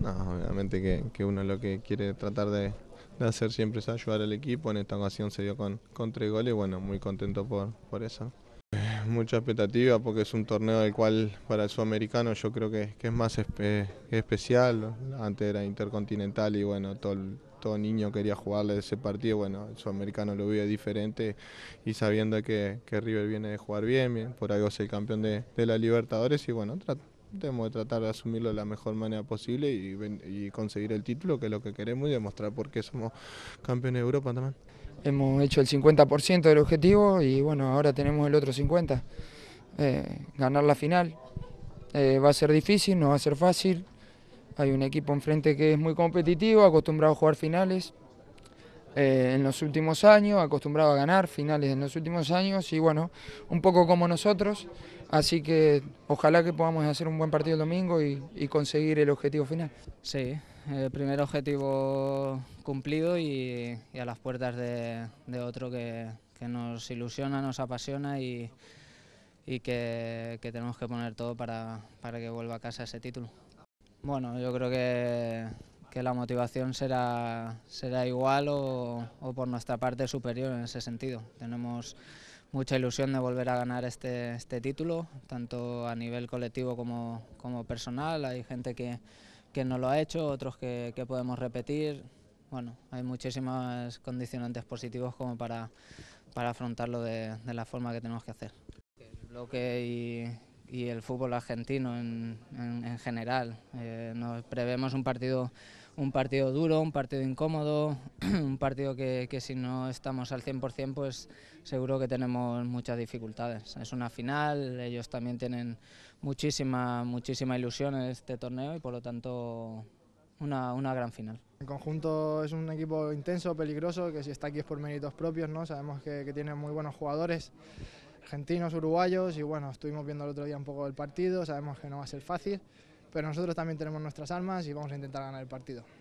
No, obviamente que, uno lo que quiere tratar de, hacer siempre es ayudar al equipo. En esta ocasión se dio con, tres goles, bueno, muy contento por, por eso. Eh, mucha expectativa porque es un torneo del cual para el sudamericano yo creo que, es más especial. Antes era intercontinental y bueno, todo, todo niño quería jugarle ese partido. Bueno, el sudamericano lo vive diferente y sabiendo que, River viene de jugar bien, por algo es el campeón de, de la Libertadores y bueno, trata debemos tratar de asumirlo de la mejor manera posible y, conseguir el título, que es lo que queremos, y demostrar por qué somos campeones de Europa también. Hemos hecho el 50% del objetivo y bueno, ahora tenemos el otro 50%. Eh, ganar la final eh, va a ser difícil, no va a ser fácil. Hay un equipo enfrente que es muy competitivo, acostumbrado a jugar finales. Eh, en los últimos años, acostumbrado a ganar finales en los últimos años y bueno, un poco como nosotros, así que ojalá que podamos hacer un buen partido el domingo y, conseguir el objetivo final. Sí, el primer objetivo cumplido y, a las puertas de, otro que, nos ilusiona, nos apasiona y, y que, tenemos que poner todo para, para que vuelva a casa ese título. Bueno, yo creo que que la motivación será, será igual o, por nuestra parte superior en ese sentido. Tenemos mucha ilusión de volver a ganar este, este título, tanto a nivel colectivo como, como personal. Hay gente que, que, no lo ha hecho, otros que, podemos repetir. Bueno, hay muchísimas condicionantes positivos como para, para afrontarlo de, la forma que tenemos que hacer. El bloque y, el fútbol argentino en, en, general. Eh, nos prevemos un partido un partido duro, un partido incómodo, un partido que, si no estamos al 100% pues seguro que tenemos muchas dificultades. Es una final, ellos también tienen muchísima, muchísima ilusión en este torneo y por lo tanto una, gran final. En conjunto es un equipo intenso, peligroso, que si está aquí es por méritos propios, ¿no? Sabemos que, que tiene muy buenos jugadores, argentinos, uruguayos, y bueno, estuvimos viendo el otro día un poco el partido, sabemos que no va a ser fácil pero nosotros también tenemos nuestras armas y vamos a intentar ganar el partido.